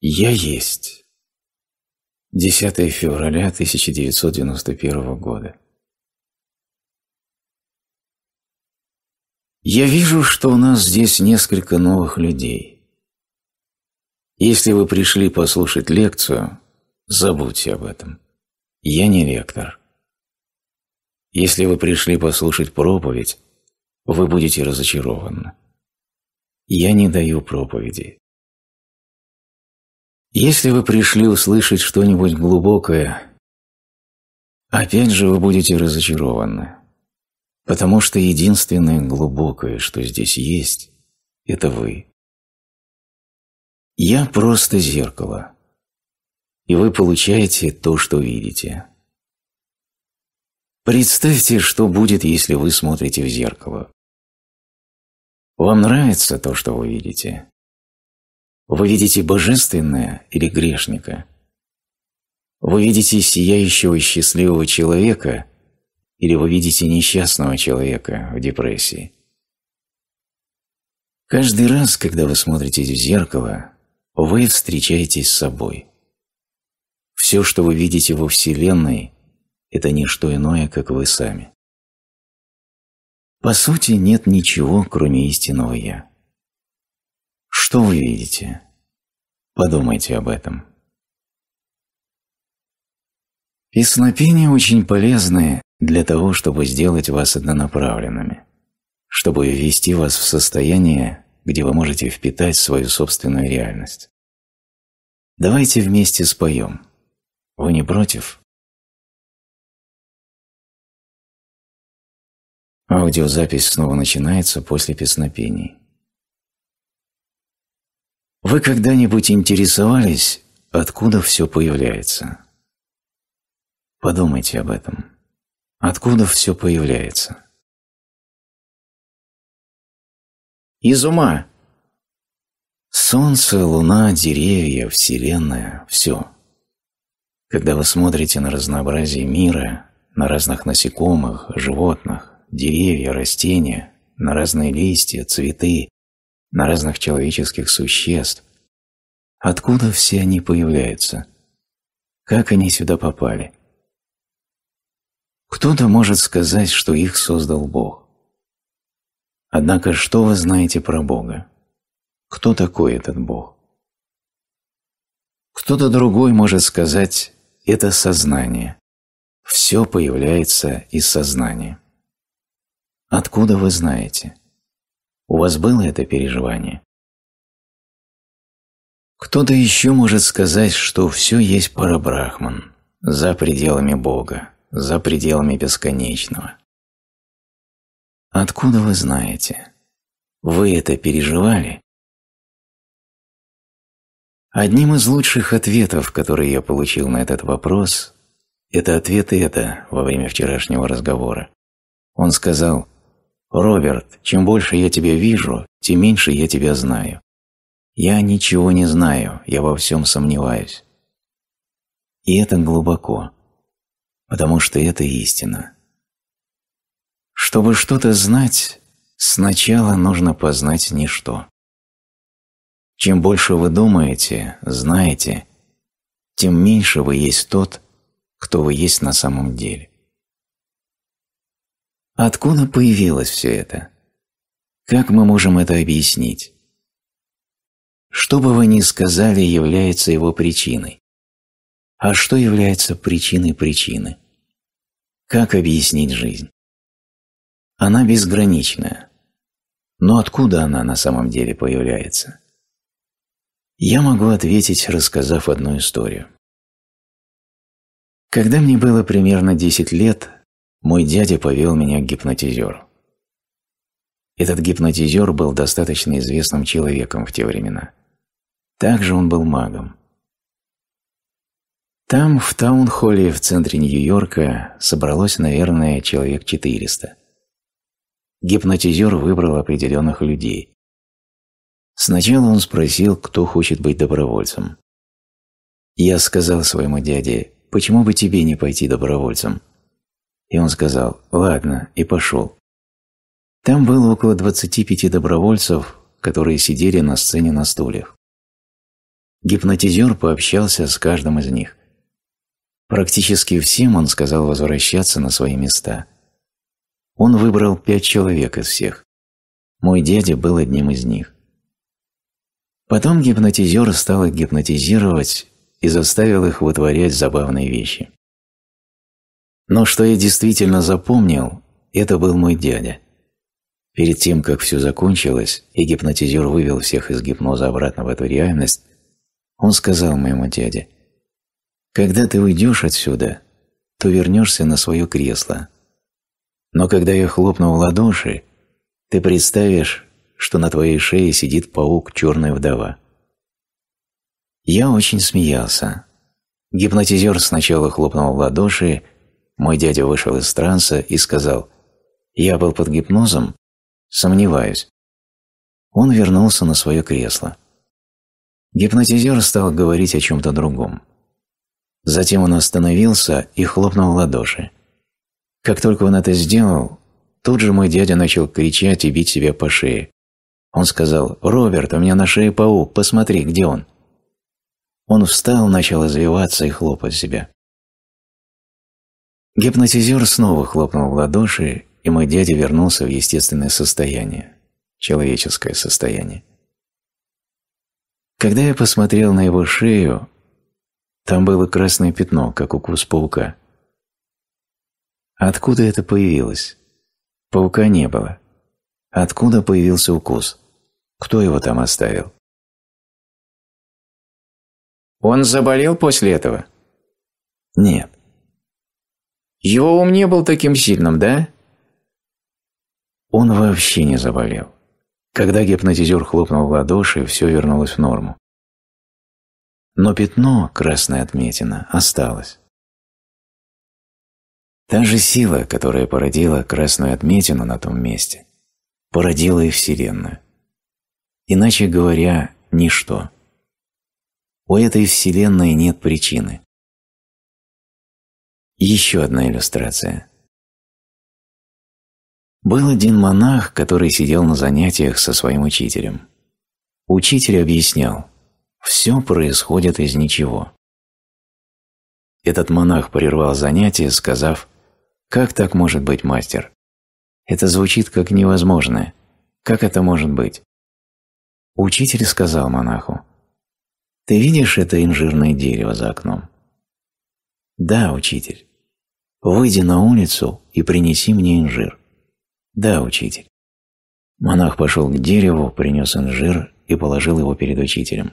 Я есть. 10 февраля 1991 года. Я вижу, что у нас здесь несколько новых людей. Если вы пришли послушать лекцию, забудьте об этом. Я не лектор. Если вы пришли послушать проповедь, вы будете разочарованы. Я не даю проповеди. Если вы пришли услышать что-нибудь глубокое, опять же вы будете разочарованы, потому что единственное глубокое, что здесь есть, это вы. Я просто зеркало, и вы получаете то, что видите. Представьте, что будет, если вы смотрите в зеркало. Вам нравится то, что вы видите? Вы видите божественное или грешника? Вы видите сияющего и счастливого человека или вы видите несчастного человека в депрессии? Каждый раз, когда вы смотритесь в зеркало, вы встречаетесь с собой. Все, что вы видите во Вселенной, это не что иное, как вы сами. По сути, нет ничего, кроме истинного «Я». Что вы видите? Подумайте об этом. Песнопения очень полезны для того, чтобы сделать вас однонаправленными, чтобы ввести вас в состояние, где вы можете впитать свою собственную реальность. Давайте вместе споем. Вы не против? Аудиозапись снова начинается после песнопений. Вы когда-нибудь интересовались, откуда все появляется? Подумайте об этом. Откуда все появляется? Из ума. Солнце, луна, деревья, вселенная – все. Когда вы смотрите на разнообразие мира, на разных насекомых, животных, деревья, растения, на разные листья, цветы, на разных человеческих существ. Откуда все они появляются? Как они сюда попали? Кто-то может сказать, что их создал Бог. Однако что вы знаете про Бога? Кто такой этот Бог? Кто-то другой может сказать «это сознание». Все появляется из сознания. Откуда вы знаете? У вас было это переживание? Кто-то еще может сказать, что все есть парабрахман, за пределами Бога, за пределами бесконечного. Откуда вы знаете? Вы это переживали? Одним из лучших ответов, которые я получил на этот вопрос, это ответ это во время вчерашнего разговора. Он сказал – «Роберт, чем больше я тебя вижу, тем меньше я тебя знаю. Я ничего не знаю, я во всем сомневаюсь». И это глубоко, потому что это истина. Чтобы что-то знать, сначала нужно познать ничто. Чем больше вы думаете, знаете, тем меньше вы есть тот, кто вы есть на самом деле. Откуда появилось все это? Как мы можем это объяснить? Что бы вы ни сказали, является его причиной. А что является причиной причины? Как объяснить жизнь? Она безграничная. Но откуда она на самом деле появляется? Я могу ответить, рассказав одну историю. Когда мне было примерно 10 лет, мой дядя повел меня к гипнотизеру. Этот гипнотизер был достаточно известным человеком в те времена. Также он был магом. Там, в таун-холле в центре Нью-Йорка, собралось, наверное, человек 400. Гипнотизер выбрал определенных людей. Сначала он спросил, кто хочет быть добровольцем. Я сказал своему дяде, почему бы тебе не пойти добровольцем? И он сказал «Ладно» и пошел. Там было около 25 добровольцев, которые сидели на сцене на стульях. Гипнотизер пообщался с каждым из них. Практически всем он сказал возвращаться на свои места. Он выбрал пять человек из всех. Мой дядя был одним из них. Потом гипнотизер стал их гипнотизировать и заставил их вытворять забавные вещи. Но что я действительно запомнил, это был мой дядя. Перед тем, как все закончилось, и гипнотизер вывел всех из гипноза обратно в эту реальность, он сказал моему дяде, «Когда ты уйдешь отсюда, то вернешься на свое кресло. Но когда я хлопну в ладоши, ты представишь, что на твоей шее сидит паук черная вдова». Я очень смеялся. Гипнотизер сначала хлопнул в ладоши, мой дядя вышел из транса и сказал «Я был под гипнозом? Сомневаюсь». Он вернулся на свое кресло. Гипнотизер стал говорить о чем-то другом. Затем он остановился и хлопнул в ладоши. Как только он это сделал, тут же мой дядя начал кричать и бить себя по шее. Он сказал «Роберт, у меня на шее паук, посмотри, где он?» Он встал, начал извиваться и хлопать себя. Гипнотизер снова хлопнул в ладоши, и мой дядя вернулся в естественное состояние, человеческое состояние. Когда я посмотрел на его шею, там было красное пятно, как укус паука. Откуда это появилось? Паука не было. Откуда появился укус? Кто его там оставил? Он заболел после этого? Нет. Его ум не был таким сильным, да? Он вообще не заболел. Когда гипнотизер хлопнул в ладоши, все вернулось в норму. Но пятно, красная отметина, осталось. Та же сила, которая породила красную отметину на том месте, породила и Вселенную. Иначе говоря, ничто. У этой Вселенной нет причины. Еще одна иллюстрация. Был один монах, который сидел на занятиях со своим учителем. Учитель объяснял, все происходит из ничего. Этот монах прервал занятие, сказав, «Как так может быть, мастер? Это звучит как невозможное. Как это может быть?» Учитель сказал монаху, «Ты видишь это инжирное дерево за окном?» «Да, учитель». «Выйди на улицу и принеси мне инжир». «Да, учитель». Монах пошел к дереву, принес инжир и положил его перед учителем.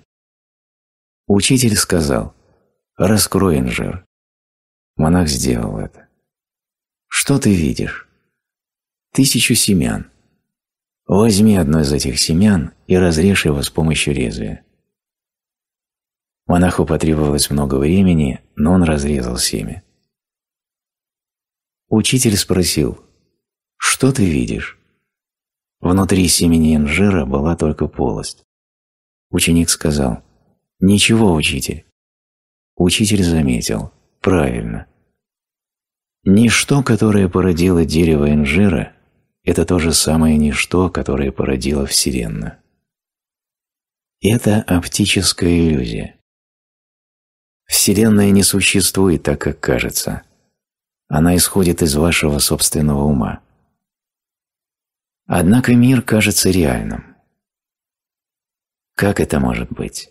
Учитель сказал «Раскрой инжир». Монах сделал это. «Что ты видишь?» «Тысячу семян. Возьми одно из этих семян и разрежь его с помощью резвия. Монаху потребовалось много времени, но он разрезал семя. Учитель спросил, «Что ты видишь?» Внутри семени инжира была только полость. Ученик сказал, «Ничего, учитель». Учитель заметил, «Правильно». Ничто, которое породило дерево инжира, это то же самое ничто, которое породило Вселенную. Это оптическая иллюзия. Вселенная не существует так, как кажется – она исходит из вашего собственного ума. Однако мир кажется реальным. Как это может быть?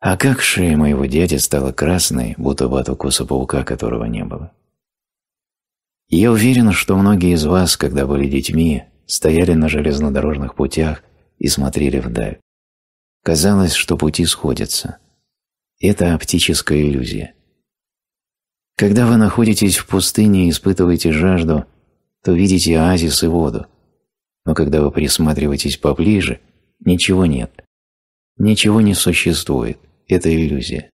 А как шея моего дяди стала красной, будто бы от укуса паука, которого не было? Я уверен, что многие из вас, когда были детьми, стояли на железнодорожных путях и смотрели вдаль. Казалось, что пути сходятся. Это оптическая иллюзия. Когда вы находитесь в пустыне и испытываете жажду, то видите оазис и воду. Но когда вы присматриваетесь поближе, ничего нет. Ничего не существует. Это иллюзия.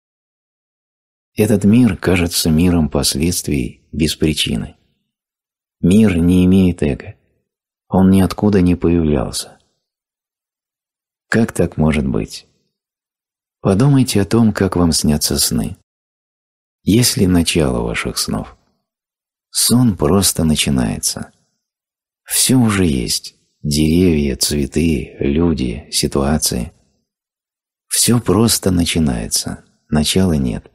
Этот мир кажется миром последствий без причины. Мир не имеет эго. Он ниоткуда не появлялся. Как так может быть? Подумайте о том, как вам снятся сны есть ли начало ваших снов? Сон просто начинается. Все уже есть. Деревья, цветы, люди, ситуации. Все просто начинается. Начала нет.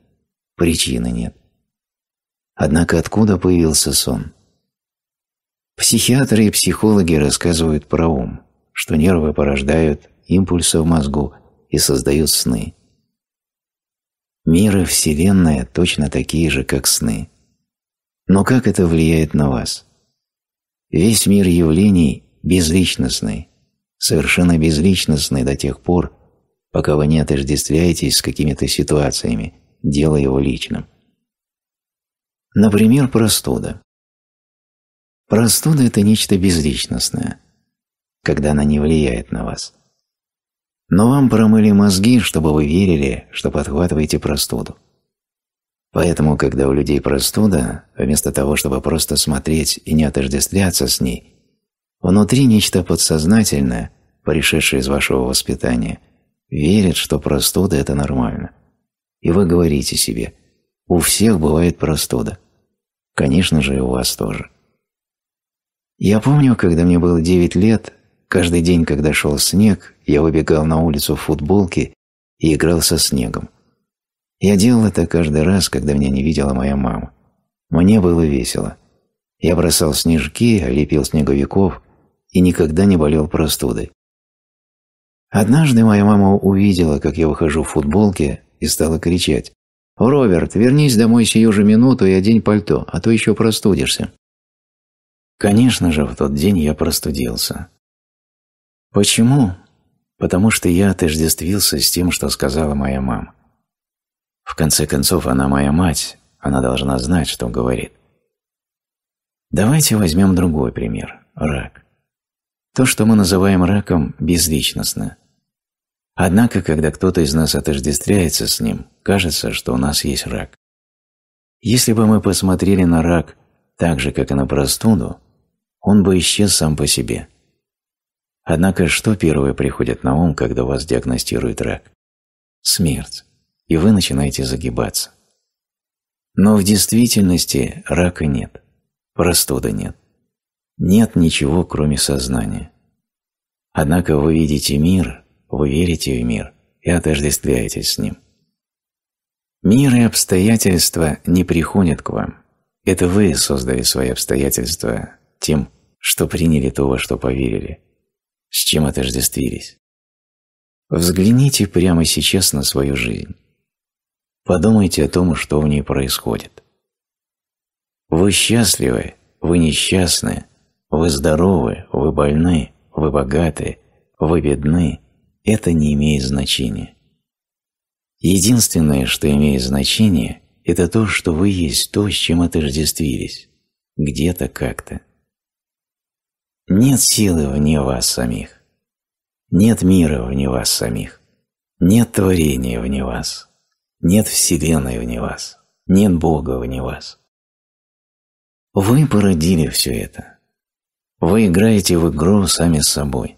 Причины нет. Однако откуда появился сон? Психиатры и психологи рассказывают про ум, что нервы порождают импульсы в мозгу и создают сны – Мир и Вселенная точно такие же, как сны. Но как это влияет на вас? Весь мир явлений безличностный, совершенно безличностный до тех пор, пока вы не отождествляетесь с какими-то ситуациями, делая его личным. Например, простуда. Простуда – это нечто безличностное, когда она не влияет на вас но вам промыли мозги, чтобы вы верили, что подхватываете простуду. Поэтому, когда у людей простуда, вместо того, чтобы просто смотреть и не отождествляться с ней, внутри нечто подсознательное, пришедшее из вашего воспитания, верит, что простуда – это нормально. И вы говорите себе «У всех бывает простуда». Конечно же, и у вас тоже. Я помню, когда мне было 9 лет, Каждый день, когда шел снег, я выбегал на улицу в футболке и играл со снегом. Я делал это каждый раз, когда меня не видела моя мама. Мне было весело. Я бросал снежки, лепил снеговиков и никогда не болел простудой. Однажды моя мама увидела, как я выхожу в футболке, и стала кричать. «Роберт, вернись домой сию же минуту и одень пальто, а то еще простудишься». Конечно же, в тот день я простудился. Почему? Потому что я отождествился с тем, что сказала моя мама. В конце концов, она моя мать, она должна знать, что говорит. Давайте возьмем другой пример – рак. То, что мы называем раком, безличностно. Однако, когда кто-то из нас отождествляется с ним, кажется, что у нас есть рак. Если бы мы посмотрели на рак так же, как и на простуду, он бы исчез сам по себе – Однако что первое приходит на ум, когда вас диагностируют рак? Смерть. И вы начинаете загибаться. Но в действительности рака нет, простуды нет. Нет ничего, кроме сознания. Однако вы видите мир, вы верите в мир и отождествляетесь с ним. Мир и обстоятельства не приходят к вам. Это вы создали свои обстоятельства тем, что приняли то, во что поверили – с чем отождествились. Взгляните прямо сейчас на свою жизнь. Подумайте о том, что в ней происходит. Вы счастливы, вы несчастны, вы здоровы, вы больны, вы богаты, вы бедны. Это не имеет значения. Единственное, что имеет значение, это то, что вы есть то, с чем отождествились, где-то как-то. Нет силы вне вас самих. Нет мира вне вас самих. Нет творения вне вас. Нет Вселенной вне вас. Нет Бога вне вас. Вы породили все это. Вы играете в игру сами с собой.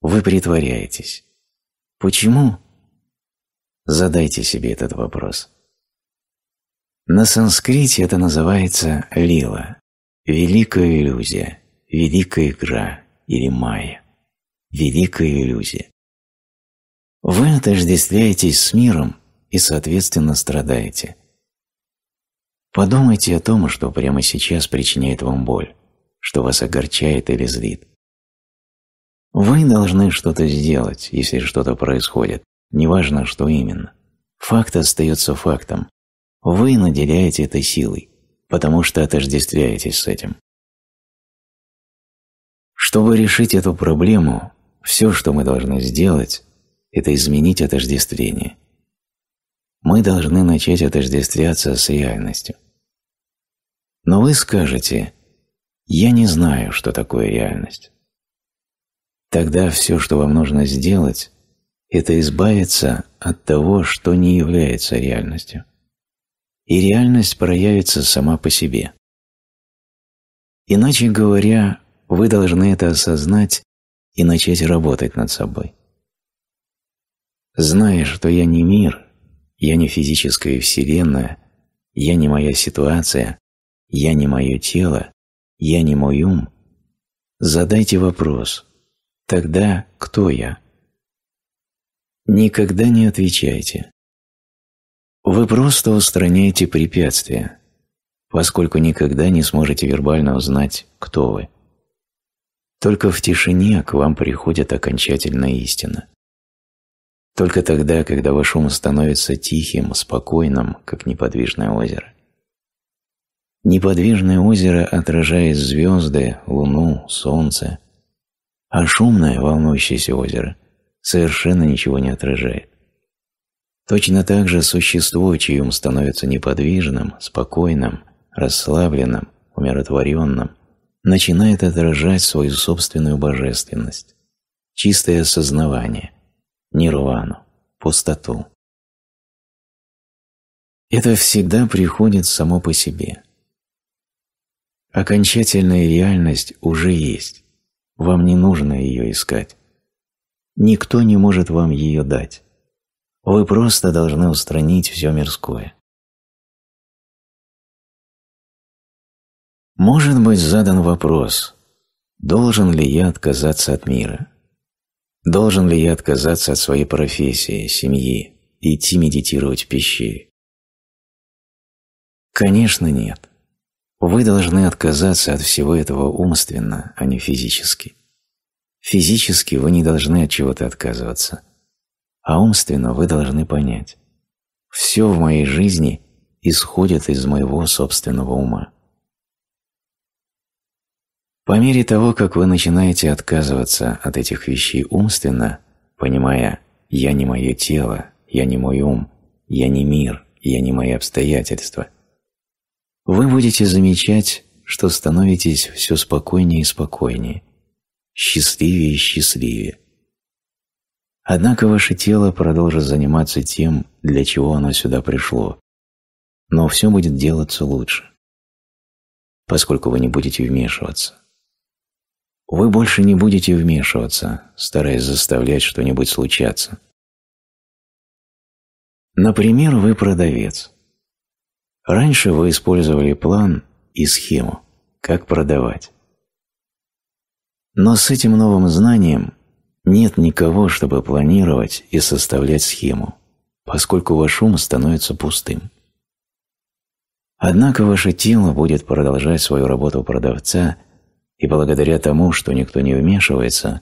Вы притворяетесь. Почему? Задайте себе этот вопрос. На санскрите это называется лила, великая иллюзия великая игра или майя, великая иллюзия. Вы отождествляетесь с миром и, соответственно, страдаете. Подумайте о том, что прямо сейчас причиняет вам боль, что вас огорчает или злит. Вы должны что-то сделать, если что-то происходит, неважно, что именно. Факт остается фактом. Вы наделяете это силой, потому что отождествляетесь с этим. Чтобы решить эту проблему, все, что мы должны сделать, это изменить отождествление. Мы должны начать отождествляться с реальностью. Но вы скажете «Я не знаю, что такое реальность». Тогда все, что вам нужно сделать, это избавиться от того, что не является реальностью. И реальность проявится сама по себе. Иначе говоря, вы должны это осознать и начать работать над собой. Зная, что я не мир, я не физическая вселенная, я не моя ситуация, я не мое тело, я не мой ум, задайте вопрос «Тогда кто я?» Никогда не отвечайте. Вы просто устраняете препятствия, поскольку никогда не сможете вербально узнать, кто вы. Только в тишине к вам приходит окончательная истина. Только тогда, когда ваш ум становится тихим, спокойным, как неподвижное озеро. Неподвижное озеро отражает звезды, луну, солнце, а шумное, волнующееся озеро совершенно ничего не отражает. Точно так же существо, чей ум становится неподвижным, спокойным, расслабленным, умиротворенным – начинает отражать свою собственную божественность, чистое осознавание, нирвану, пустоту. Это всегда приходит само по себе. Окончательная реальность уже есть, вам не нужно ее искать. Никто не может вам ее дать. Вы просто должны устранить все мирское. Может быть задан вопрос, должен ли я отказаться от мира? Должен ли я отказаться от своей профессии, семьи идти медитировать в пещере? Конечно, нет. Вы должны отказаться от всего этого умственно, а не физически. Физически вы не должны от чего-то отказываться, а умственно вы должны понять. Все в моей жизни исходит из моего собственного ума. По мере того, как вы начинаете отказываться от этих вещей умственно, понимая «я не мое тело», «я не мой ум», «я не мир», «я не мои обстоятельства», вы будете замечать, что становитесь все спокойнее и спокойнее, счастливее и счастливее. Однако ваше тело продолжит заниматься тем, для чего оно сюда пришло, но все будет делаться лучше, поскольку вы не будете вмешиваться. Вы больше не будете вмешиваться, стараясь заставлять что-нибудь случаться. Например, вы продавец. Раньше вы использовали план и схему, как продавать. Но с этим новым знанием нет никого, чтобы планировать и составлять схему, поскольку ваш ум становится пустым. Однако ваше тело будет продолжать свою работу продавца – и благодаря тому, что никто не вмешивается,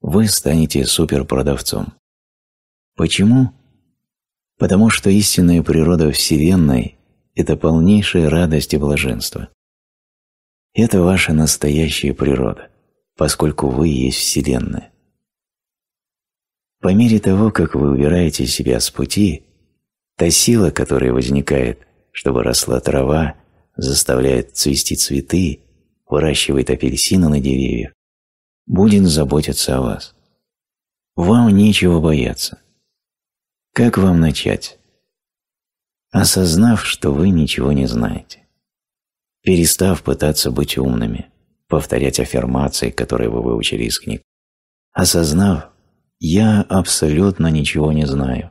вы станете суперпродавцом. Почему? Потому что истинная природа Вселенной – это полнейшая радость и блаженство. Это ваша настоящая природа, поскольку вы есть Вселенная. По мере того, как вы убираете себя с пути, та сила, которая возникает, чтобы росла трава, заставляет цвести цветы – выращивает апельсины на деревьях, будет заботиться о вас. Вам нечего бояться. Как вам начать? Осознав, что вы ничего не знаете. Перестав пытаться быть умными, повторять аффирмации, которые вы выучили из книг. Осознав, я абсолютно ничего не знаю.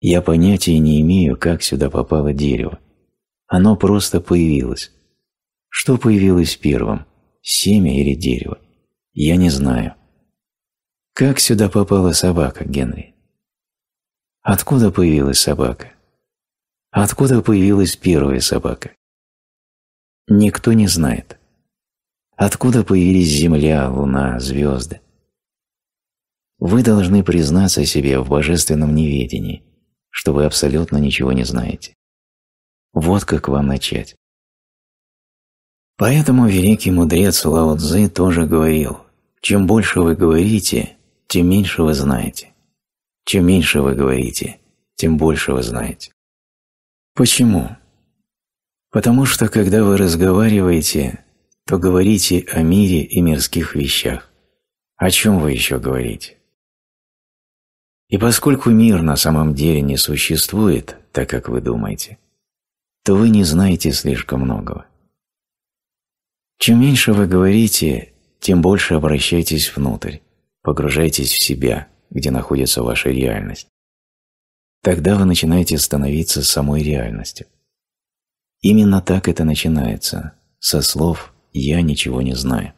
Я понятия не имею, как сюда попало дерево. Оно просто появилось. Что появилось первым, семя или дерево? Я не знаю. Как сюда попала собака, Генри? Откуда появилась собака? Откуда появилась первая собака? Никто не знает. Откуда появились земля, луна, звезды? Вы должны признаться себе в божественном неведении, что вы абсолютно ничего не знаете. Вот как вам начать. Поэтому великий мудрец Лао Цзы тоже говорил, чем больше вы говорите, тем меньше вы знаете. Чем меньше вы говорите, тем больше вы знаете. Почему? Потому что, когда вы разговариваете, то говорите о мире и мирских вещах. О чем вы еще говорите? И поскольку мир на самом деле не существует, так как вы думаете, то вы не знаете слишком многого. Чем меньше вы говорите, тем больше обращайтесь внутрь, погружайтесь в себя, где находится ваша реальность. Тогда вы начинаете становиться самой реальностью. Именно так это начинается, со слов «я ничего не знаю».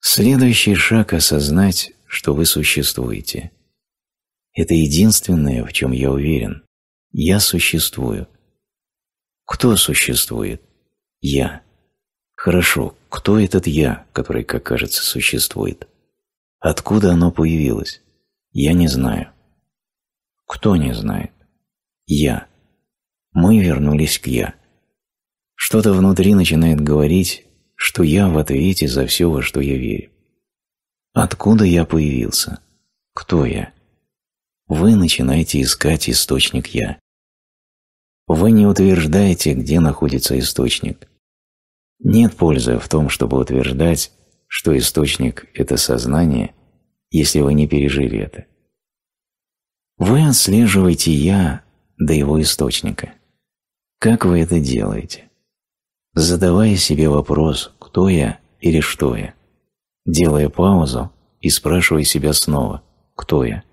Следующий шаг – осознать, что вы существуете. Это единственное, в чем я уверен. Я существую. Кто существует? Я. Хорошо, кто этот «я», который, как кажется, существует? Откуда оно появилось? Я не знаю. Кто не знает? Я. Мы вернулись к «я». Что-то внутри начинает говорить, что я в ответе за все, во что я верю. Откуда я появился? Кто я? Вы начинаете искать источник «я». Вы не утверждаете, где находится источник – нет пользы в том, чтобы утверждать, что источник – это сознание, если вы не пережили это. Вы отслеживаете «я» до его источника. Как вы это делаете? Задавая себе вопрос «кто я» или «что я?», делая паузу и спрашивая себя снова «кто я?».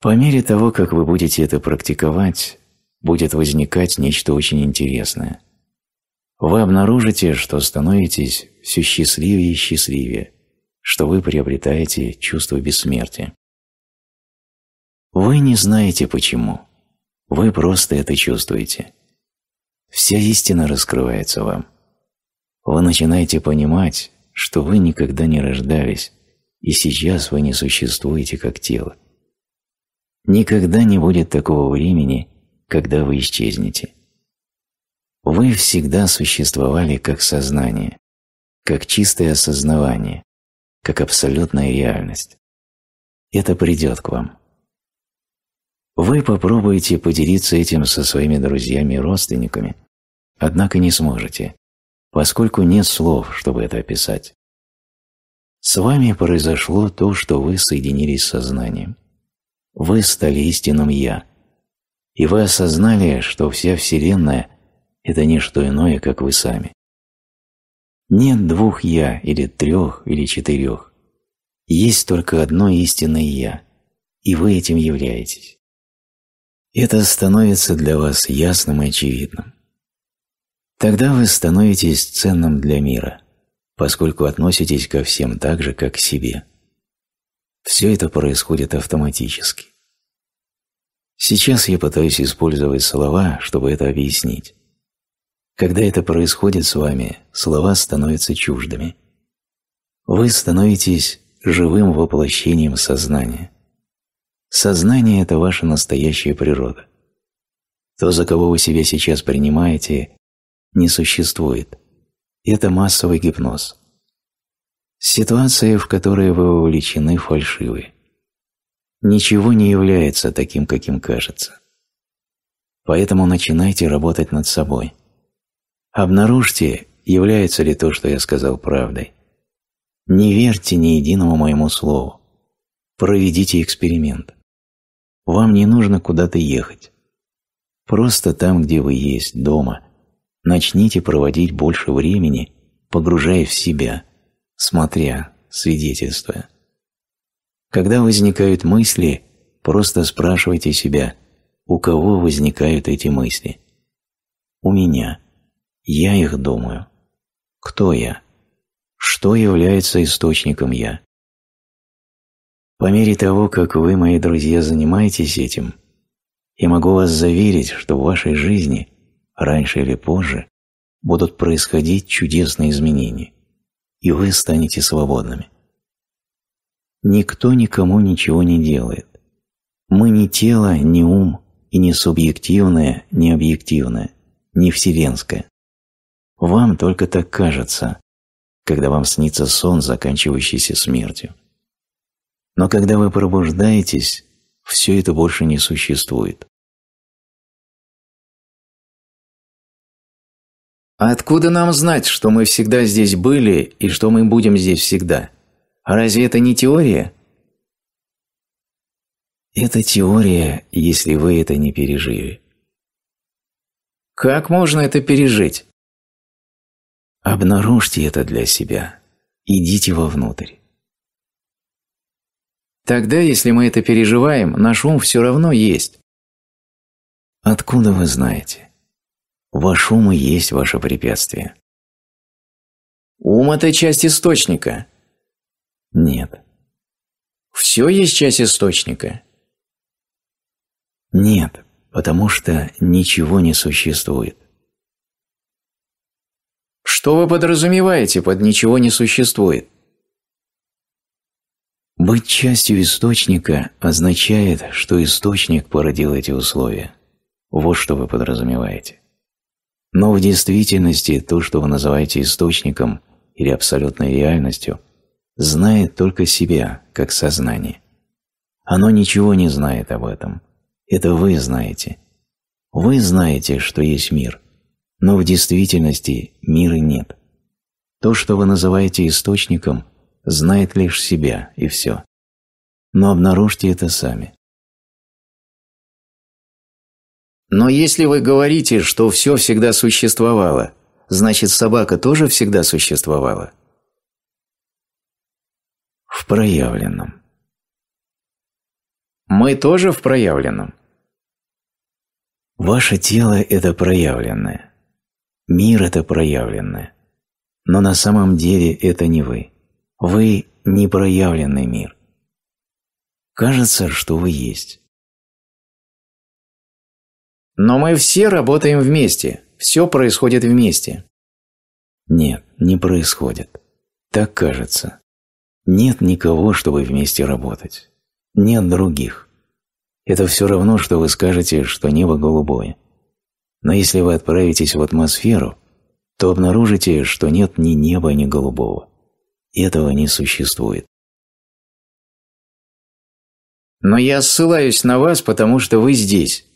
По мере того, как вы будете это практиковать, будет возникать нечто очень интересное – вы обнаружите, что становитесь все счастливее и счастливее, что вы приобретаете чувство бессмертия. Вы не знаете почему, вы просто это чувствуете. Вся истина раскрывается вам. Вы начинаете понимать, что вы никогда не рождались, и сейчас вы не существуете как тело. Никогда не будет такого времени, когда вы исчезнете. Вы всегда существовали как сознание, как чистое осознавание, как абсолютная реальность. Это придет к вам. Вы попробуете поделиться этим со своими друзьями и родственниками, однако не сможете, поскольку нет слов, чтобы это описать. С вами произошло то, что вы соединились с сознанием. Вы стали истинным «Я», и вы осознали, что вся Вселенная это не что иное, как вы сами. Нет двух «я» или трех, или четырех. Есть только одно истинное «я», и вы этим являетесь. Это становится для вас ясным и очевидным. Тогда вы становитесь ценным для мира, поскольку относитесь ко всем так же, как к себе. Все это происходит автоматически. Сейчас я пытаюсь использовать слова, чтобы это объяснить. Когда это происходит с вами, слова становятся чуждыми. Вы становитесь живым воплощением сознания. Сознание – это ваша настоящая природа. То, за кого вы себя сейчас принимаете, не существует. Это массовый гипноз. Ситуации, в которые вы вовлечены, фальшивы. Ничего не является таким, каким кажется. Поэтому начинайте работать над собой – Обнаружьте, является ли то, что я сказал, правдой. Не верьте ни единому моему слову. Проведите эксперимент. Вам не нужно куда-то ехать. Просто там, где вы есть, дома, начните проводить больше времени, погружая в себя, смотря, свидетельствуя. Когда возникают мысли, просто спрашивайте себя, у кого возникают эти мысли. У меня. Я их думаю. Кто я? Что является источником я? По мере того, как вы, мои друзья, занимаетесь этим, я могу вас заверить, что в вашей жизни, раньше или позже, будут происходить чудесные изменения, и вы станете свободными. Никто никому ничего не делает. Мы не тело, не ум, и не субъективное, не объективное, не вселенское. Вам только так кажется, когда вам снится сон, заканчивающийся смертью. Но когда вы пробуждаетесь, все это больше не существует. А откуда нам знать, что мы всегда здесь были и что мы будем здесь всегда? А разве это не теория? Это теория, если вы это не пережили. Как можно это пережить? Обнаружьте это для себя. Идите вовнутрь. Тогда, если мы это переживаем, наш ум все равно есть. Откуда вы знаете? Ваш ум и есть ваше препятствие. Ум – это часть источника. Нет. Все есть часть источника? Нет, потому что ничего не существует. Что вы подразумеваете под «ничего не существует»? Быть частью источника означает, что источник породил эти условия. Вот что вы подразумеваете. Но в действительности то, что вы называете источником или абсолютной реальностью, знает только себя, как сознание. Оно ничего не знает об этом. Это вы знаете. Вы знаете, что есть мир, но в действительности мира нет. То, что вы называете источником, знает лишь себя и все. Но обнаружьте это сами. Но если вы говорите, что все всегда существовало, значит собака тоже всегда существовала? В проявленном. Мы тоже в проявленном? Ваше тело – это проявленное. Мир – это проявленное. Но на самом деле это не вы. Вы – непроявленный мир. Кажется, что вы есть. Но мы все работаем вместе. Все происходит вместе. Нет, не происходит. Так кажется. Нет никого, чтобы вместе работать. Нет других. Это все равно, что вы скажете, что небо голубое. Но если вы отправитесь в атмосферу, то обнаружите, что нет ни неба, ни голубого. Этого не существует. Но я ссылаюсь на вас, потому что вы здесь.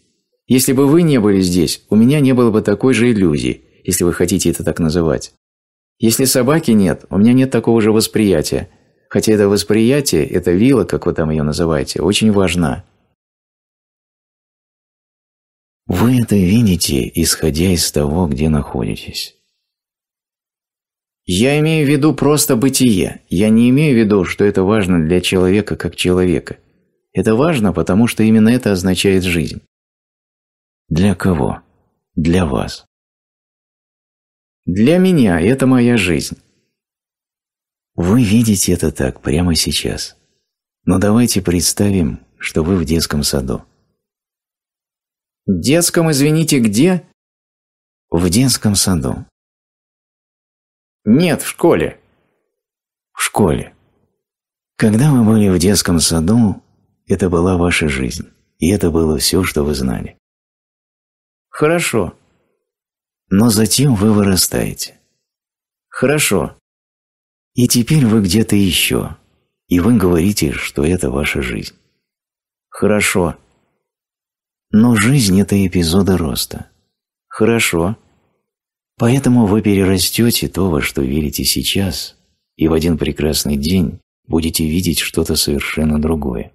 Если бы вы не были здесь, у меня не было бы такой же иллюзии, если вы хотите это так называть. Если собаки нет, у меня нет такого же восприятия. Хотя это восприятие, это вилла, как вы там ее называете, очень важна. Вы это видите, исходя из того, где находитесь. Я имею в виду просто бытие. Я не имею в виду, что это важно для человека как человека. Это важно, потому что именно это означает жизнь. Для кого? Для вас. Для меня это моя жизнь. Вы видите это так прямо сейчас. Но давайте представим, что вы в детском саду. Детском, извините, где? В детском саду. Нет, в школе. В школе. Когда вы были в детском саду, это была ваша жизнь, и это было все, что вы знали. Хорошо. Но затем вы вырастаете. Хорошо. И теперь вы где-то еще, и вы говорите, что это ваша жизнь. Хорошо. Хорошо. Но жизнь – это эпизоды роста. Хорошо. Поэтому вы перерастете то, во что верите сейчас, и в один прекрасный день будете видеть что-то совершенно другое.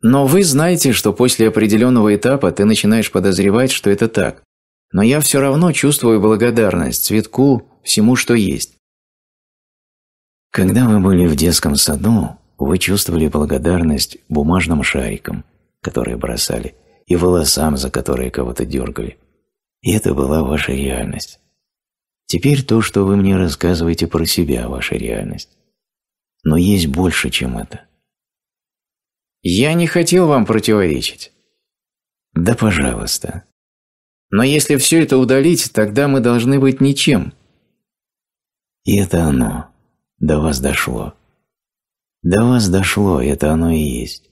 Но вы знаете, что после определенного этапа ты начинаешь подозревать, что это так. Но я все равно чувствую благодарность цветку, всему, что есть. Когда вы были в детском саду, вы чувствовали благодарность бумажным шарикам – которые бросали, и волосам, за которые кого-то дергали. И это была ваша реальность. Теперь то, что вы мне рассказываете про себя, ваша реальность. Но есть больше, чем это. Я не хотел вам противоречить. Да, пожалуйста. Но если все это удалить, тогда мы должны быть ничем. И это оно. До вас дошло. До вас дошло, это оно и есть.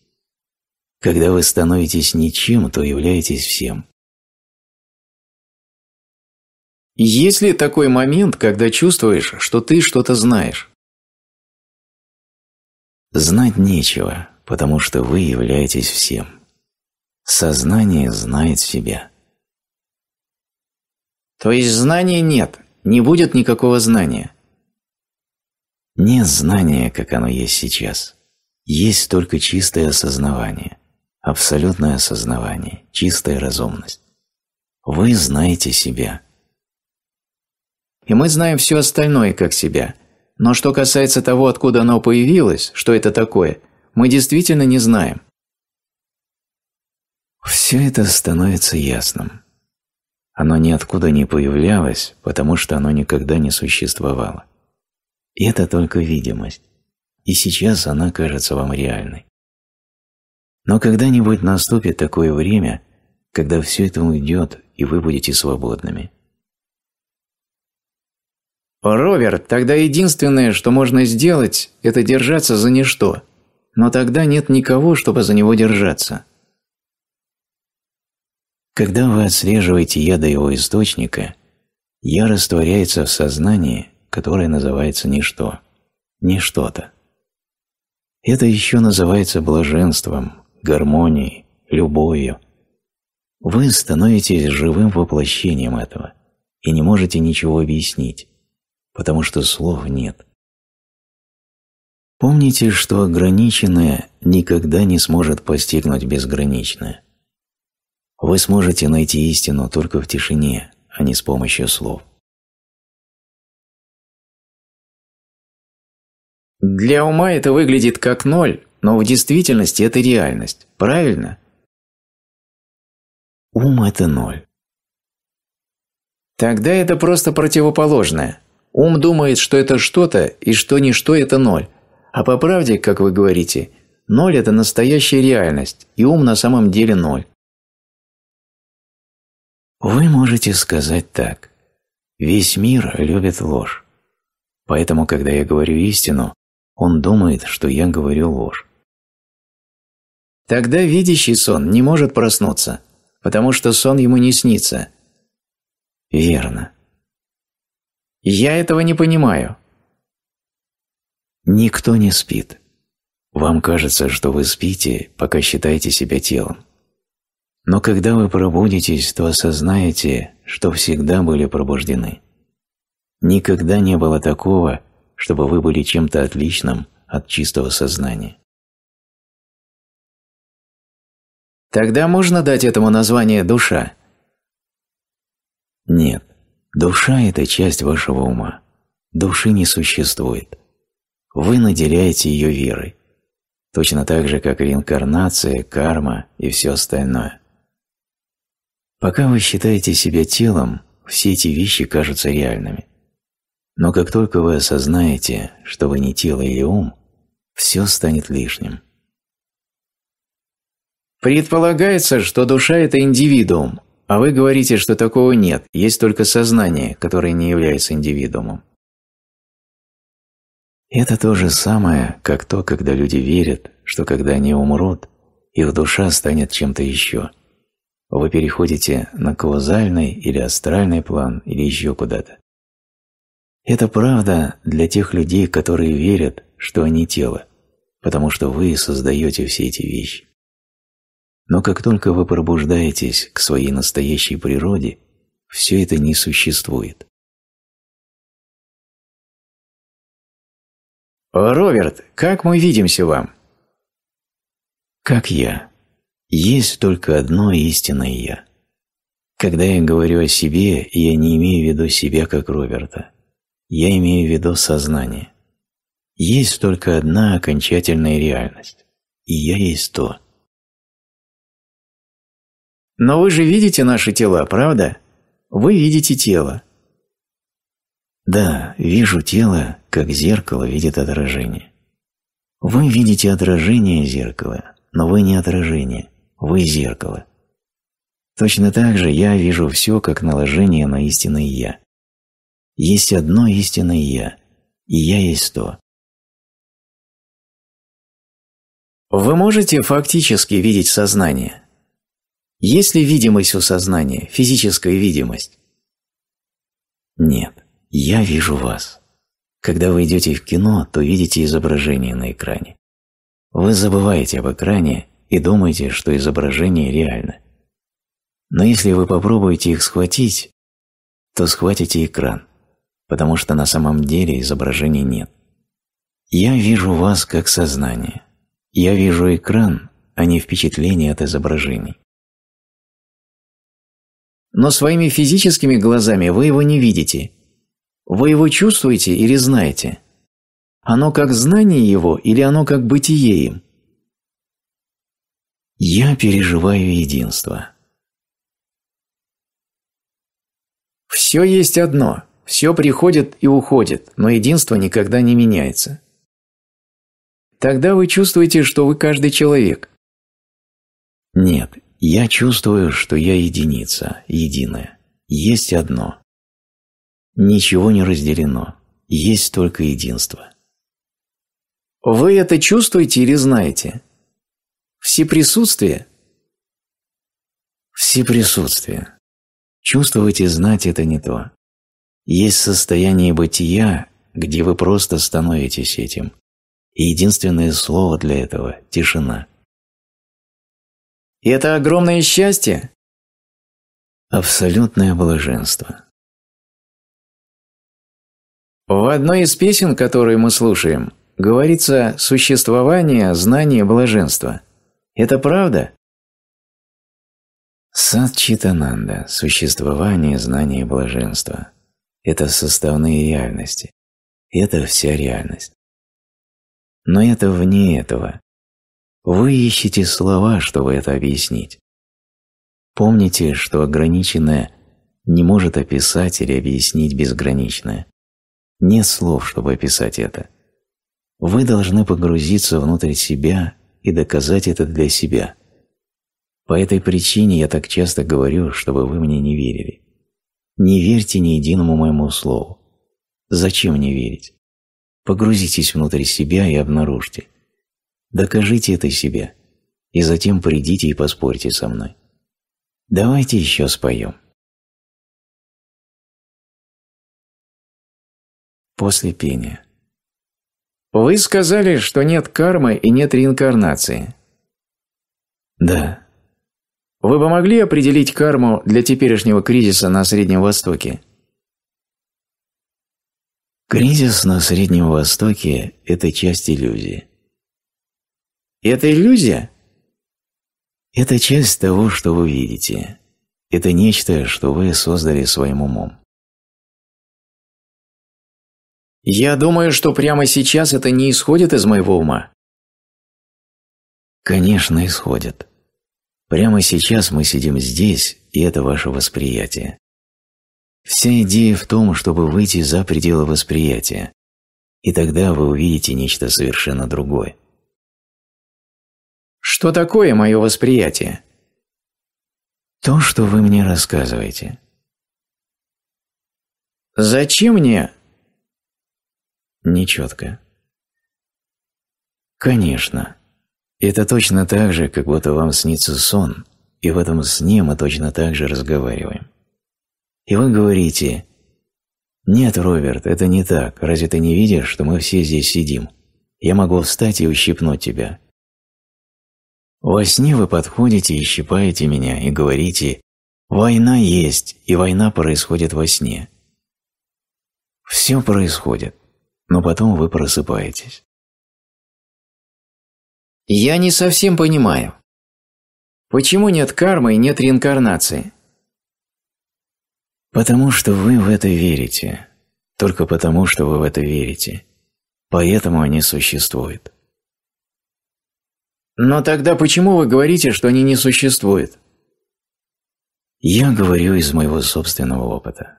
Когда вы становитесь ничем, то являетесь всем. Есть ли такой момент, когда чувствуешь, что ты что-то знаешь? Знать нечего, потому что вы являетесь всем. Сознание знает себя. То есть знания нет, не будет никакого знания. Нет знания, как оно есть сейчас. Есть только чистое осознавание абсолютное осознавание, чистая разумность. Вы знаете себя. И мы знаем все остальное как себя. Но что касается того, откуда оно появилось, что это такое, мы действительно не знаем. Все это становится ясным. Оно ниоткуда не появлялось, потому что оно никогда не существовало. И это только видимость. И сейчас она кажется вам реальной. Но когда-нибудь наступит такое время, когда все это уйдет, и вы будете свободными. Роберт, тогда единственное, что можно сделать, это держаться за ничто. Но тогда нет никого, чтобы за него держаться. Когда вы отслеживаете я до его источника, я растворяется в сознании, которое называется ничто, ничто то Это еще называется блаженством, гармонией, любовью. Вы становитесь живым воплощением этого и не можете ничего объяснить, потому что слов нет. Помните, что ограниченное никогда не сможет постигнуть безграничное. Вы сможете найти истину только в тишине, а не с помощью слов. Для ума это выглядит как ноль, но в действительности это реальность, правильно? Ум – это ноль. Тогда это просто противоположное. Ум думает, что это что-то и что ничто – это ноль. А по правде, как вы говорите, ноль – это настоящая реальность, и ум на самом деле ноль. Вы можете сказать так. Весь мир любит ложь. Поэтому, когда я говорю истину, он думает, что я говорю ложь. Тогда видящий сон не может проснуться, потому что сон ему не снится. Верно. Я этого не понимаю. Никто не спит. Вам кажется, что вы спите, пока считаете себя телом. Но когда вы пробудитесь, то осознаете, что всегда были пробуждены. Никогда не было такого, чтобы вы были чем-то отличным от чистого сознания. Тогда можно дать этому название «душа»? Нет, душа – это часть вашего ума. Души не существует. Вы наделяете ее верой. Точно так же, как реинкарнация, карма и все остальное. Пока вы считаете себя телом, все эти вещи кажутся реальными. Но как только вы осознаете, что вы не тело или ум, все станет лишним. Предполагается, что душа – это индивидуум, а вы говорите, что такого нет, есть только сознание, которое не является индивидуумом. Это то же самое, как то, когда люди верят, что когда они умрут, их душа станет чем-то еще. Вы переходите на каузальный или астральный план или еще куда-то. Это правда для тех людей, которые верят, что они тело, потому что вы создаете все эти вещи. Но как только вы пробуждаетесь к своей настоящей природе, все это не существует. «Роберт, как мы видимся вам?» «Как я. Есть только одно истинное «я». Когда я говорю о себе, я не имею в виду себя как Роберта. Я имею в виду сознание. Есть только одна окончательная реальность. И я есть то – но вы же видите наши тела, правда? Вы видите тело. Да, вижу тело, как зеркало видит отражение. Вы видите отражение зеркала, но вы не отражение, вы зеркало. Точно так же я вижу все как наложение на истинное «я». Есть одно истинное «я», и «я» есть то. Вы можете фактически видеть сознание – есть ли видимость у сознания, физическая видимость? Нет, я вижу вас. Когда вы идете в кино, то видите изображение на экране. Вы забываете об экране и думаете, что изображение реально. Но если вы попробуете их схватить, то схватите экран, потому что на самом деле изображений нет. Я вижу вас как сознание. Я вижу экран, а не впечатление от изображений но своими физическими глазами вы его не видите. Вы его чувствуете или знаете? Оно как знание его или оно как бытие им? Я переживаю единство. Все есть одно, все приходит и уходит, но единство никогда не меняется. Тогда вы чувствуете, что вы каждый человек. Нет, я чувствую, что я единица, единая, есть одно. Ничего не разделено, есть только единство. Вы это чувствуете или знаете? Всеприсутствие? Всеприсутствие. Чувствовать и знать – это не то. Есть состояние бытия, где вы просто становитесь этим. И единственное слово для этого – тишина. И это огромное счастье? Абсолютное блаженство. В одной из песен, которые мы слушаем, говорится «существование, знание, блаженство». Это правда? Сад существование, знание и блаженство – это составные реальности. Это вся реальность. Но это вне этого, вы ищете слова, чтобы это объяснить. Помните, что ограниченное не может описать или объяснить безграничное. Нет слов, чтобы описать это. Вы должны погрузиться внутрь себя и доказать это для себя. По этой причине я так часто говорю, чтобы вы мне не верили. Не верьте ни единому моему слову. Зачем мне верить? Погрузитесь внутрь себя и обнаружьте – Докажите это себе, и затем придите и поспорьте со мной. Давайте еще споем. После пения. Вы сказали, что нет кармы и нет реинкарнации. Да. Вы бы могли определить карму для теперешнего кризиса на Среднем Востоке? Кризис на Среднем Востоке – это часть иллюзии. Это иллюзия? Это часть того, что вы видите. Это нечто, что вы создали своим умом. Я думаю, что прямо сейчас это не исходит из моего ума. Конечно, исходит. Прямо сейчас мы сидим здесь, и это ваше восприятие. Вся идея в том, чтобы выйти за пределы восприятия, и тогда вы увидите нечто совершенно другое. Что такое мое восприятие? То, что вы мне рассказываете. Зачем мне? Нечетко. Конечно. Это точно так же, как будто вам снится сон, и в этом сне мы точно так же разговариваем. И вы говорите «Нет, Роберт, это не так. Разве ты не видишь, что мы все здесь сидим? Я могу встать и ущипнуть тебя. Во сне вы подходите и щипаете меня и говорите «Война есть, и война происходит во сне». Все происходит, но потом вы просыпаетесь. Я не совсем понимаю. Почему нет кармы и нет реинкарнации? Потому что вы в это верите. Только потому, что вы в это верите. Поэтому они существуют. Но тогда почему вы говорите, что они не существуют? Я говорю из моего собственного опыта.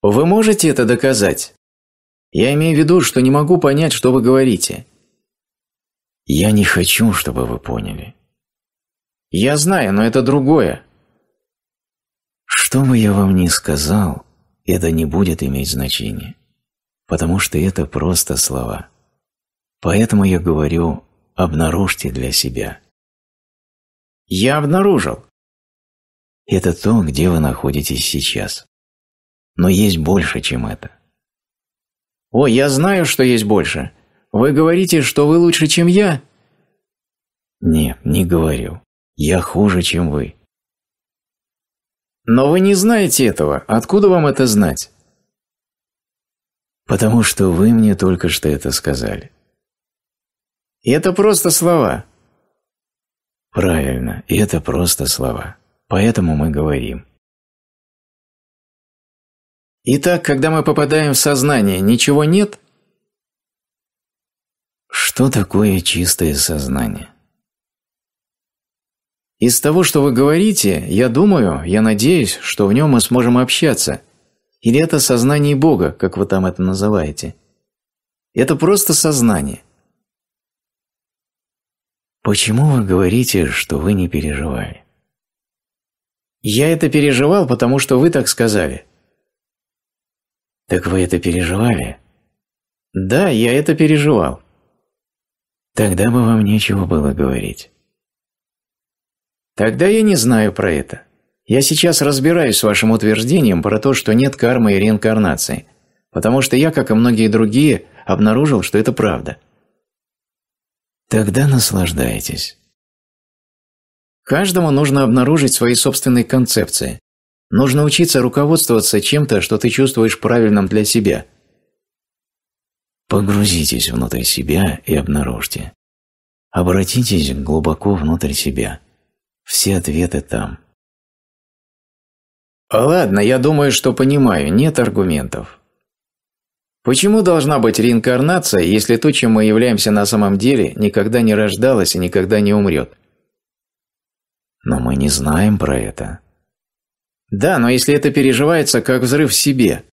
Вы можете это доказать? Я имею в виду, что не могу понять, что вы говорите. Я не хочу, чтобы вы поняли. Я знаю, но это другое. Что бы я вам ни сказал, это не будет иметь значения, потому что это просто слова. Поэтому я говорю, обнаружьте для себя. Я обнаружил. Это то, где вы находитесь сейчас. Но есть больше, чем это. О, я знаю, что есть больше. Вы говорите, что вы лучше, чем я? Не, не говорю. Я хуже, чем вы. Но вы не знаете этого. Откуда вам это знать? Потому что вы мне только что это сказали. И это просто слова. Правильно, и это просто слова. Поэтому мы говорим. Итак, когда мы попадаем в сознание, ничего нет? Что такое чистое сознание? Из того, что вы говорите, я думаю, я надеюсь, что в нем мы сможем общаться. Или это сознание Бога, как вы там это называете. Это просто сознание – Почему вы говорите, что вы не переживали? Я это переживал, потому что вы так сказали. Так вы это переживали? Да, я это переживал. Тогда бы вам нечего было говорить. Тогда я не знаю про это. Я сейчас разбираюсь с вашим утверждением про то, что нет кармы и реинкарнации, потому что я, как и многие другие, обнаружил, что это правда – Тогда наслаждайтесь. Каждому нужно обнаружить свои собственные концепции. Нужно учиться руководствоваться чем-то, что ты чувствуешь правильным для себя. Погрузитесь внутрь себя и обнаружьте. Обратитесь глубоко внутрь себя. Все ответы там. А «Ладно, я думаю, что понимаю, нет аргументов. Почему должна быть реинкарнация, если то, чем мы являемся на самом деле, никогда не рождалось и никогда не умрет? Но мы не знаем про это. Да, но если это переживается как взрыв в себе.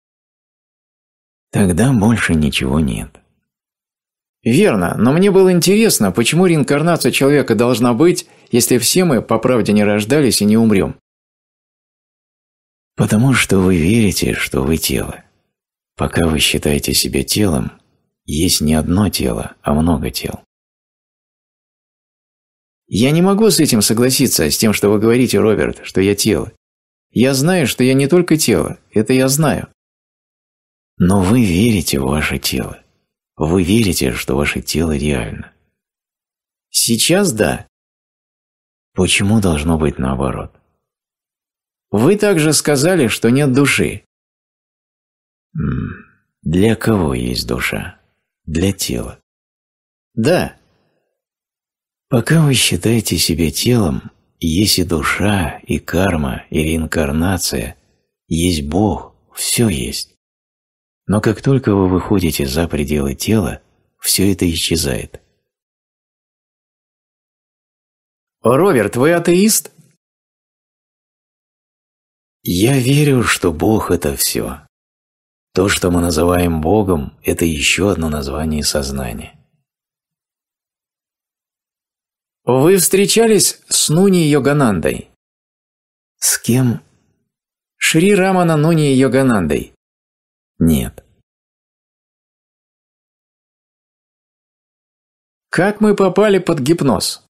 Тогда больше ничего нет. Верно, но мне было интересно, почему реинкарнация человека должна быть, если все мы по правде не рождались и не умрем? Потому что вы верите, что вы тело. Пока вы считаете себя телом, есть не одно тело, а много тел. Я не могу с этим согласиться, с тем, что вы говорите, Роберт, что я тело. Я знаю, что я не только тело, это я знаю. Но вы верите в ваше тело. Вы верите, что ваше тело реально. Сейчас да. Почему должно быть наоборот? Вы также сказали, что нет души. Для кого есть душа? Для тела. Да. Пока вы считаете себя телом, есть и душа, и карма, и реинкарнация, есть Бог, все есть. Но как только вы выходите за пределы тела, все это исчезает. «Роберт, вы атеист?» «Я верю, что Бог – это все. То, что мы называем Богом, это еще одно название сознания. Вы встречались с Нуни Йоганандой? С кем? Шри Рамана Нуни Йоганандой. Нет. Как мы попали под гипноз?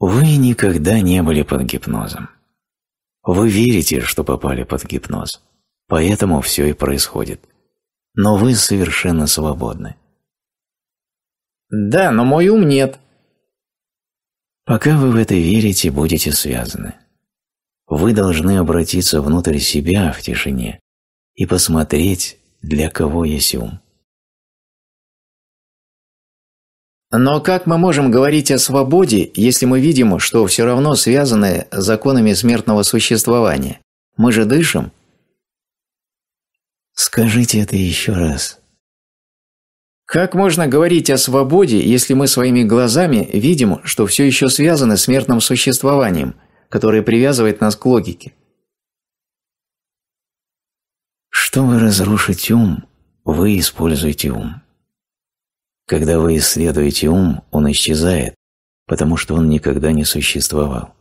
Вы никогда не были под гипнозом. Вы верите, что попали под гипноз. Поэтому все и происходит. Но вы совершенно свободны. Да, но мой ум нет. Пока вы в это верите, будете связаны. Вы должны обратиться внутрь себя в тишине и посмотреть, для кого есть ум. Но как мы можем говорить о свободе, если мы видим, что все равно связаны законами смертного существования? Мы же дышим – Скажите это еще раз. Как можно говорить о свободе, если мы своими глазами видим, что все еще связаны смертным существованием, которое привязывает нас к логике? Чтобы разрушить ум, вы используете ум. Когда вы исследуете ум, он исчезает, потому что он никогда не существовал.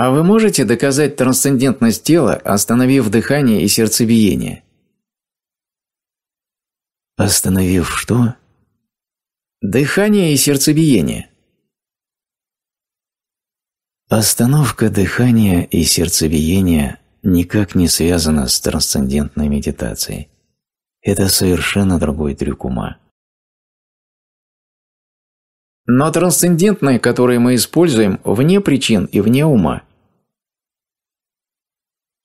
А вы можете доказать трансцендентность тела, остановив дыхание и сердцебиение? Остановив что? Дыхание и сердцебиение. Остановка дыхания и сердцебиения никак не связана с трансцендентной медитацией. Это совершенно другой трюк ума. Но трансцендентные, которые мы используем, вне причин и вне ума –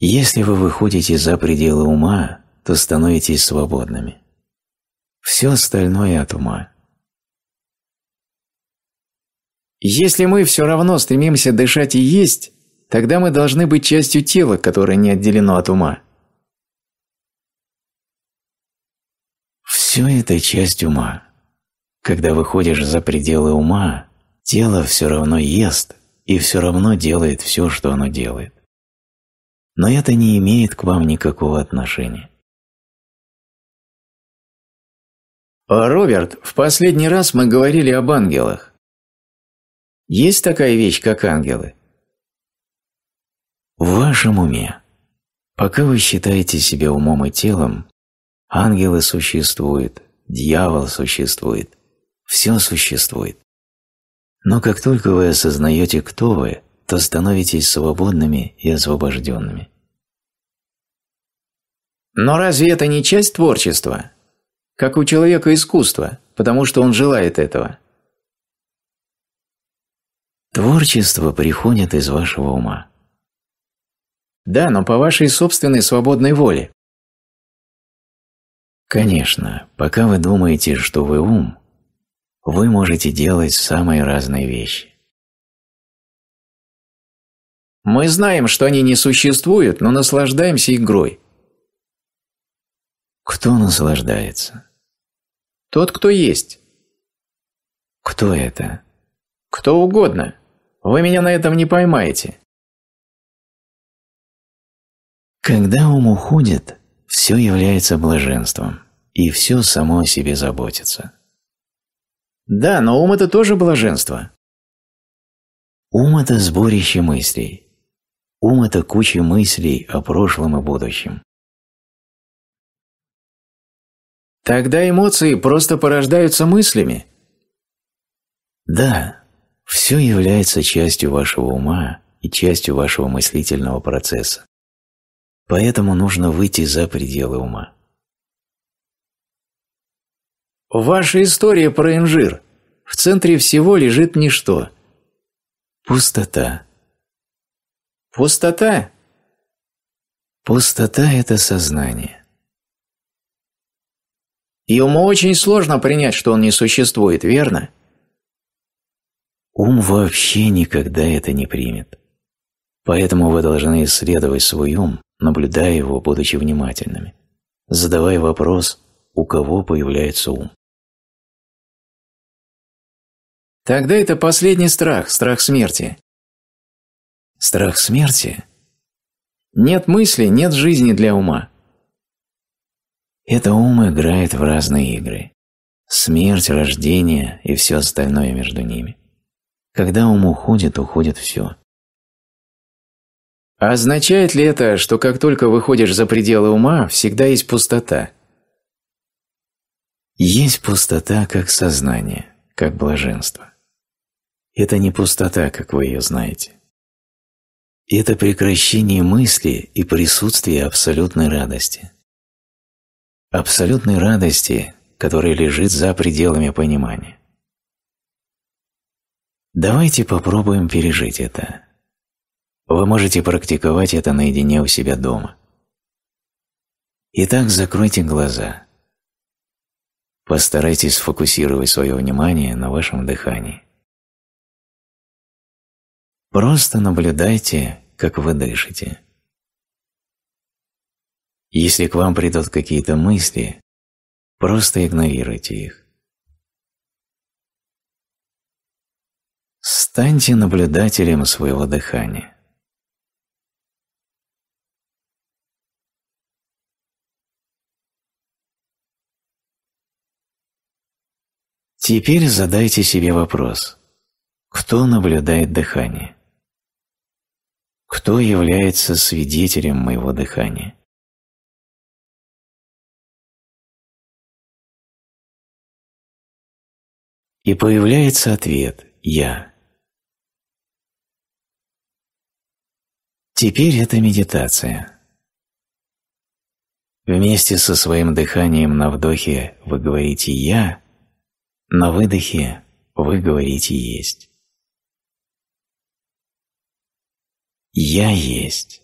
если вы выходите за пределы ума, то становитесь свободными. Все остальное от ума. Если мы все равно стремимся дышать и есть, тогда мы должны быть частью тела, которое не отделено от ума. Все это часть ума. Когда выходишь за пределы ума, тело все равно ест и все равно делает все, что оно делает но это не имеет к вам никакого отношения. А, Роберт, в последний раз мы говорили об ангелах. Есть такая вещь, как ангелы? В вашем уме, пока вы считаете себя умом и телом, ангелы существуют, дьявол существует, все существует. Но как только вы осознаете, кто вы, то становитесь свободными и освобожденными. Но разве это не часть творчества? Как у человека искусство, потому что он желает этого. Творчество приходит из вашего ума. Да, но по вашей собственной свободной воле. Конечно, пока вы думаете, что вы ум, вы можете делать самые разные вещи. Мы знаем, что они не существуют, но наслаждаемся игрой. Кто наслаждается? Тот, кто есть. Кто это? Кто угодно. Вы меня на этом не поймаете. Когда ум уходит, все является блаженством, и все само о себе заботится. Да, но ум – это тоже блаженство. Ум – это сборище мыслей. Ум – это куча мыслей о прошлом и будущем. Тогда эмоции просто порождаются мыслями? Да, все является частью вашего ума и частью вашего мыслительного процесса. Поэтому нужно выйти за пределы ума. Ваша история про инжир. В центре всего лежит ничто. Пустота. Пустота. Пустота – это сознание. И уму очень сложно принять, что он не существует, верно? Ум вообще никогда это не примет. Поэтому вы должны исследовать свой ум, наблюдая его, будучи внимательными, задавая вопрос, у кого появляется ум. Тогда это последний страх, страх смерти страх смерти? Нет мысли, нет жизни для ума. Это ум играет в разные игры. Смерть, рождение и все остальное между ними. Когда ум уходит, уходит все. А означает ли это, что как только выходишь за пределы ума, всегда есть пустота? Есть пустота как сознание, как блаженство. Это не пустота, как вы ее знаете. Это прекращение мысли и присутствие абсолютной радости. Абсолютной радости, которая лежит за пределами понимания. Давайте попробуем пережить это. Вы можете практиковать это наедине у себя дома. Итак, закройте глаза. Постарайтесь сфокусировать свое внимание на вашем дыхании. Просто наблюдайте, как вы дышите. Если к вам придут какие-то мысли, просто игнорируйте их. Станьте наблюдателем своего дыхания. Теперь задайте себе вопрос, кто наблюдает дыхание? Кто является свидетелем моего дыхания? И появляется ответ «Я». Теперь это медитация. Вместе со своим дыханием на вдохе вы говорите «я», на выдохе вы говорите «есть». «Я есть».